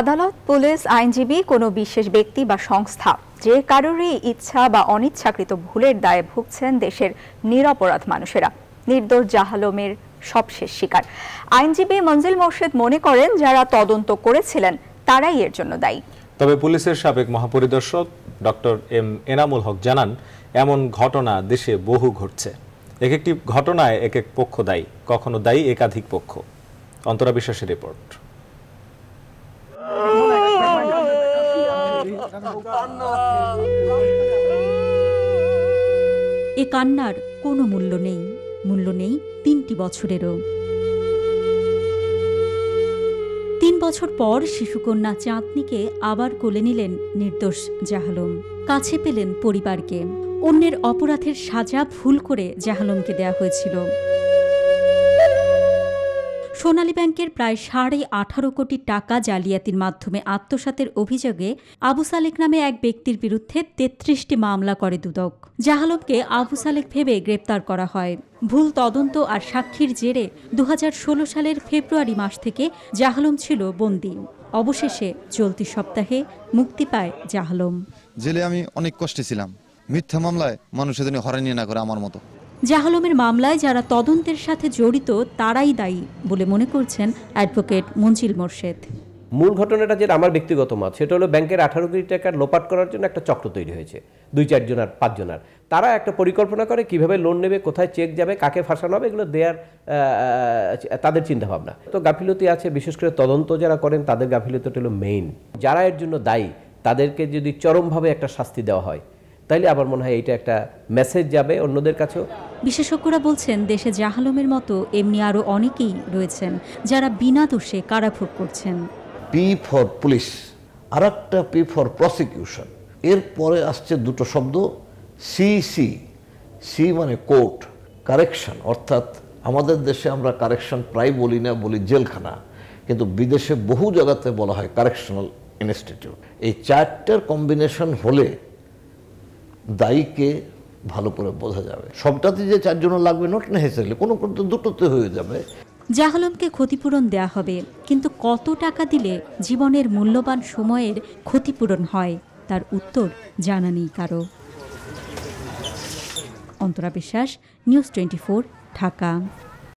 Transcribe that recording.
আদালত পুলিশ আইনজীবী কোনো বিশেষ ব্যক্তি বা সংস্থা যে কারোরই ইচ্ছা বা অনিচ্ছাকৃত ভুলের দায়ে ভুগছেন দেশের নিরপরাধ মানুষেরা নির্দোষ জাহালমের সবশেষ শিকার আইনজীবী মঞ্জিল মোর্শেদ মনে করেন যারা তদন্ত করেছিলেন তারাই এর জন্য দায়ী তবে পুলিশের সাবেক মহাপরিদর্শক ডক্টর এম এনামুল হক জানান এমন ঘটনা দেশে বহু ঘটছে এক একটি ঘটনায় এক এক পক্ষ দায়ী কখনো দায়ী একাধিক পক্ষ অন্তরা বিশ্বাসের রিপোর্ট এ কান্নার কোনো মূল্য নেই মূল্য নেই তিনটি বছরেরও তিন বছর পর শিশুকন্যা চাঁদনিকে আবার কোলে নিলেন নির্দোষ জাহালম কাছে পেলেন পরিবারকে অন্যের অপরাধের সাজা ভুল করে জাহালমকে দেয়া হয়েছিল সোনালী ব্যাংকের প্রায় সাড়ে আঠারো কোটি টাকা জালিয়াতির মাধ্যমে আত্মসাতের অভিযোগে আবু সালেক নামে এক ব্যক্তির বিরুদ্ধে তেত্রিশটি মামলা করে দুদক জাহালমকে আবু সালেক ভেবে গ্রেপ্তার করা হয় ভুল তদন্ত আর সাক্ষীর জেরে দু সালের ফেব্রুয়ারি মাস থেকে জাহালম ছিল বন্দি অবশেষে চলতি সপ্তাহে মুক্তি পায় জাহালম জেলে আমি অনেক কষ্টে ছিলাম মিথ্যা মামলায় মানুষ জন্য হরানি না করে আমার মতো জাহালমের মামলায় যারা তদন্তের সাথে জড়িত তারাই দায়ী বলে মনে করছেন অ্যাডভোকেট মঞ্জিল মোর্শেদ মূল ঘটনাটা যেটা আমার ব্যক্তিগত মত সেটা হলো ব্যাংকের আঠারো কোটি টাকার লোপাট করার জন্য একটা চক্র তৈরি হয়েছে দুই চারজনার পাঁচজনার তারা একটা পরিকল্পনা করে কিভাবে লোন নেবে কোথায় চেক যাবে কাকে ফাঁসানো হবে এগুলো দেয়ার তাদের চিন্তাভাবনা তো গাফিলতি আছে বিশেষ করে তদন্ত যারা করেন তাদের গাফিলতিটা হলো মেইন যারা এর জন্য দায়ী তাদেরকে যদি চরমভাবে একটা শাস্তি দেওয়া হয় তাইলে আবার মনে হয় এটা একটা মেসেজ যাবে অন্যদের কাছেও বিশেষজ্ঞরা বলছেন দেশে জাহালমের মতো এমনি আরও অনেকেই রয়েছেন যারা বিনা দোষে কারাভোগ করছেন পি ফর পুলিশ আর একটা পি ফর প্রসিকিউশন এরপরে আসছে দুটো শব্দ সি সি সি মানে কোর্ট কারেকশন অর্থাৎ আমাদের দেশে আমরা কারেকশন প্রায় বলি না বলি জেলখানা কিন্তু বিদেশে বহু জায়গাতে বলা হয় কারেকশনাল ইনস্টিটিউট এই চারটার কম্বিনেশন হলে দায়ীকে ভালো করে বোঝা যাবে সবটাতে যে চারজনও লাগবে নট কোনো কোনো দুটোতে হয়ে যাবে জাহালমকে ক্ষতিপূরণ দেয়া হবে কিন্তু কত টাকা দিলে জীবনের মূল্যবান সময়ের ক্ষতিপূরণ হয় তার উত্তর জানা নেই কারো অন্তরা বিশ্বাস নিউজ টোয়েন্টি ঢাকা